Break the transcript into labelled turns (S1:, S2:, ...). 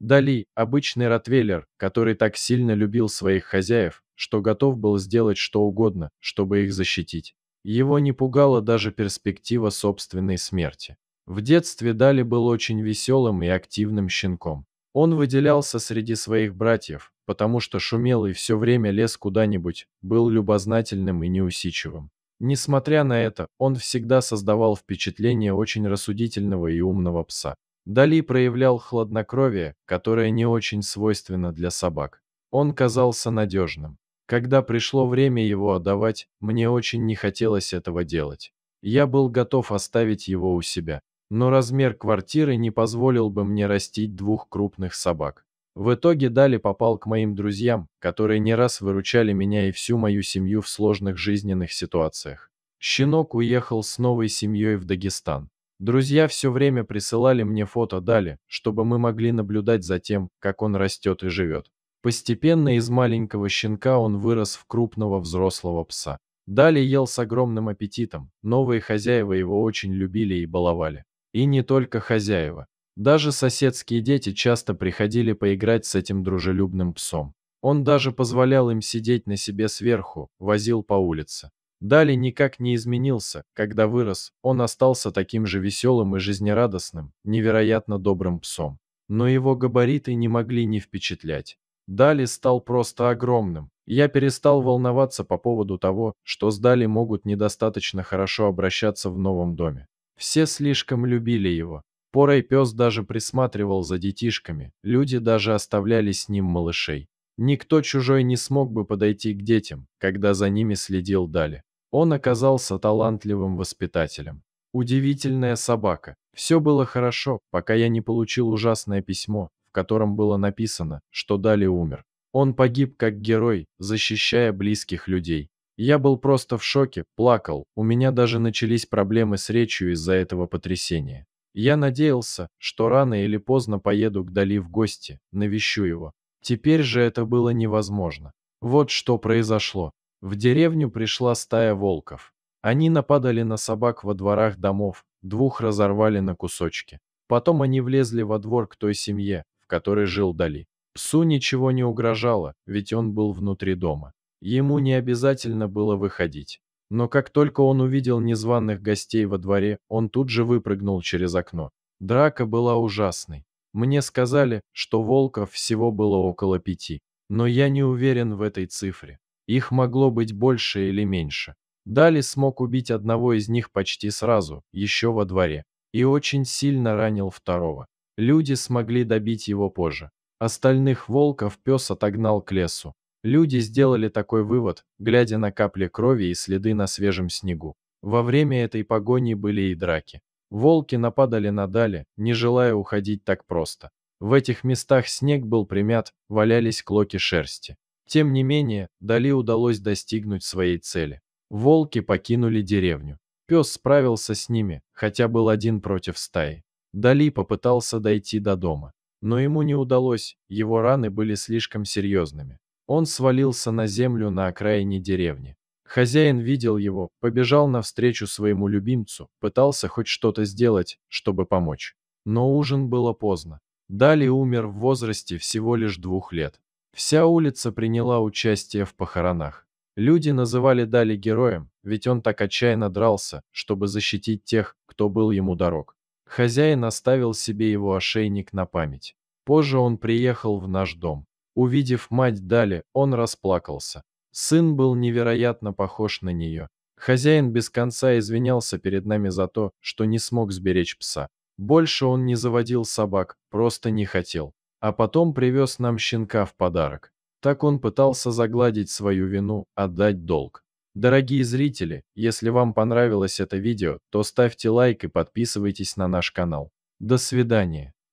S1: Дали – обычный ротвейлер, который так сильно любил своих хозяев, что готов был сделать что угодно, чтобы их защитить. Его не пугала даже перспектива собственной смерти. В детстве Дали был очень веселым и активным щенком. Он выделялся среди своих братьев, потому что шумел и все время лез куда-нибудь, был любознательным и неусидчивым. Несмотря на это, он всегда создавал впечатление очень рассудительного и умного пса. Дали проявлял хладнокровие, которое не очень свойственно для собак. Он казался надежным. Когда пришло время его отдавать, мне очень не хотелось этого делать. Я был готов оставить его у себя. Но размер квартиры не позволил бы мне растить двух крупных собак. В итоге Дали попал к моим друзьям, которые не раз выручали меня и всю мою семью в сложных жизненных ситуациях. Щенок уехал с новой семьей в Дагестан. Друзья все время присылали мне фото Дали, чтобы мы могли наблюдать за тем, как он растет и живет. Постепенно из маленького щенка он вырос в крупного взрослого пса. Дали ел с огромным аппетитом, новые хозяева его очень любили и баловали. И не только хозяева. Даже соседские дети часто приходили поиграть с этим дружелюбным псом. Он даже позволял им сидеть на себе сверху, возил по улице. Дали никак не изменился, когда вырос, он остался таким же веселым и жизнерадостным, невероятно добрым псом. Но его габариты не могли не впечатлять. Дали стал просто огромным. Я перестал волноваться по поводу того, что с Дали могут недостаточно хорошо обращаться в новом доме. Все слишком любили его. Порой пес даже присматривал за детишками, люди даже оставляли с ним малышей. Никто чужой не смог бы подойти к детям, когда за ними следил Дали. Он оказался талантливым воспитателем. Удивительная собака. Все было хорошо, пока я не получил ужасное письмо, в котором было написано, что Дали умер. Он погиб как герой, защищая близких людей. Я был просто в шоке, плакал, у меня даже начались проблемы с речью из-за этого потрясения. Я надеялся, что рано или поздно поеду к Дали в гости, навещу его. Теперь же это было невозможно. Вот что произошло. В деревню пришла стая волков. Они нападали на собак во дворах домов, двух разорвали на кусочки. Потом они влезли во двор к той семье, в которой жил Дали. Псу ничего не угрожало, ведь он был внутри дома. Ему не обязательно было выходить. Но как только он увидел незваных гостей во дворе, он тут же выпрыгнул через окно. Драка была ужасной. Мне сказали, что волков всего было около пяти. Но я не уверен в этой цифре. Их могло быть больше или меньше. Дали смог убить одного из них почти сразу, еще во дворе, и очень сильно ранил второго. Люди смогли добить его позже. Остальных волков пес отогнал к лесу. Люди сделали такой вывод, глядя на капли крови и следы на свежем снегу. Во время этой погони были и драки. Волки нападали на Дали, не желая уходить так просто. В этих местах снег был примят, валялись клоки шерсти. Тем не менее, Дали удалось достигнуть своей цели. Волки покинули деревню. Пес справился с ними, хотя был один против стаи. Дали попытался дойти до дома. Но ему не удалось, его раны были слишком серьезными. Он свалился на землю на окраине деревни. Хозяин видел его, побежал навстречу своему любимцу, пытался хоть что-то сделать, чтобы помочь. Но ужин было поздно. Дали умер в возрасте всего лишь двух лет. Вся улица приняла участие в похоронах. Люди называли Дали героем, ведь он так отчаянно дрался, чтобы защитить тех, кто был ему дорог. Хозяин оставил себе его ошейник на память. Позже он приехал в наш дом. Увидев мать Дали, он расплакался. Сын был невероятно похож на нее. Хозяин без конца извинялся перед нами за то, что не смог сберечь пса. Больше он не заводил собак, просто не хотел а потом привез нам щенка в подарок. Так он пытался загладить свою вину, отдать долг. Дорогие зрители, если вам понравилось это видео, то ставьте лайк и подписывайтесь на наш канал. До свидания.